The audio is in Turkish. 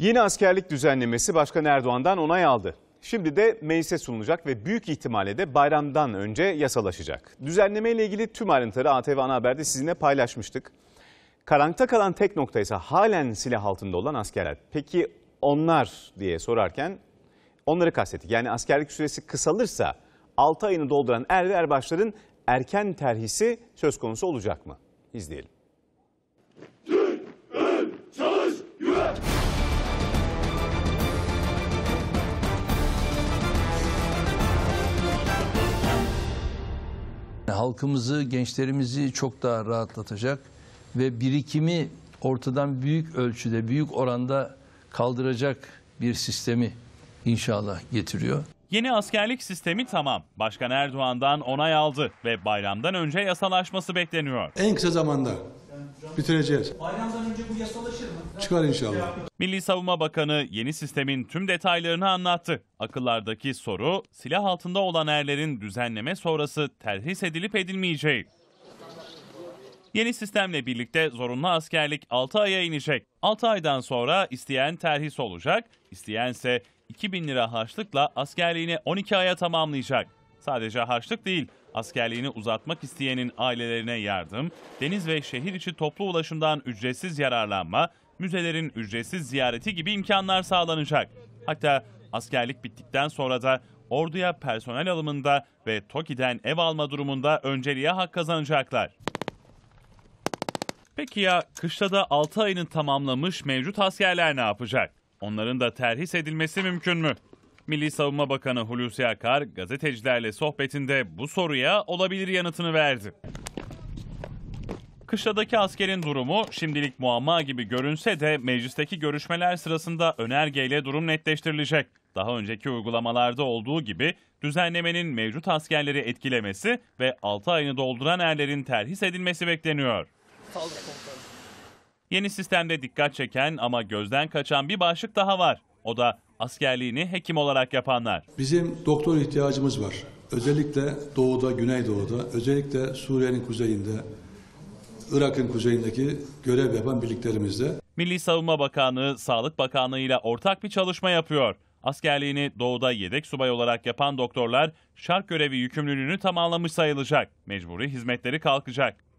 Yeni askerlik düzenlemesi Başkan Erdoğan'dan onay aldı. Şimdi de meclise sunulacak ve büyük ihtimalle de bayramdan önce yasalaşacak. Düzenleme ile ilgili tüm ayrıntıları ATV Ana Haber'de sizinle paylaşmıştık. Karanlıkta kalan tek nokta ise halen silah altında olan askerler. Peki onlar diye sorarken onları kastettik. Yani askerlik süresi kısalırsa 6 ayını dolduran er ve erbaşların erken terhisi söz konusu olacak mı? İzleyelim. E, halkımızı, gençlerimizi çok daha rahatlatacak ve birikimi ortadan büyük ölçüde, büyük oranda kaldıracak bir sistemi inşallah getiriyor. Yeni askerlik sistemi tamam. Başkan Erdoğan'dan onay aldı ve bayramdan önce yasalaşması bekleniyor. En kısa zamanda bitireceğiz. Bayramdan önce bu yasalaşır mı? Çıkar inşallah. Şey Milli Savunma Bakanı yeni sistemin tüm detaylarını anlattı. Akıllardaki soru silah altında olan erlerin düzenleme sonrası terhis edilip edilmeyeceği. Yeni sistemle birlikte zorunlu askerlik 6 aya inecek. 6 aydan sonra isteyen terhis olacak, isteyense 2000 lira harçlıkla askerliğini 12 aya tamamlayacak. Sadece harçlık değil, askerliğini uzatmak isteyenin ailelerine yardım, deniz ve şehir içi toplu ulaşımdan ücretsiz yararlanma, müzelerin ücretsiz ziyareti gibi imkanlar sağlanacak. Hatta askerlik bittikten sonra da orduya personel alımında ve TOKİ'den ev alma durumunda önceliğe hak kazanacaklar. Peki ya kışta da 6 ayını tamamlamış mevcut askerler ne yapacak? Onların da terhis edilmesi mümkün mü? Milli Savunma Bakanı Hulusi Akar gazetecilerle sohbetinde bu soruya olabilir yanıtını verdi. Kışladaki askerin durumu şimdilik muamma gibi görünse de meclisteki görüşmeler sırasında önergeyle durum netleştirilecek. Daha önceki uygulamalarda olduğu gibi düzenlemenin mevcut askerleri etkilemesi ve 6 ayını dolduran erlerin terhis edilmesi bekleniyor. Yeni sistemde dikkat çeken ama gözden kaçan bir başlık daha var. O da askerliğini hekim olarak yapanlar. Bizim doktor ihtiyacımız var. Özellikle doğuda, güneydoğuda, özellikle Suriye'nin kuzeyinde, Irak'ın kuzeyindeki görev yapan birliklerimizde. Milli Savunma Bakanlığı, Sağlık Bakanlığı ile ortak bir çalışma yapıyor. Askerliğini doğuda yedek subay olarak yapan doktorlar şark görevi yükümlülüğünü tamamlamış sayılacak. Mecburi hizmetleri kalkacak.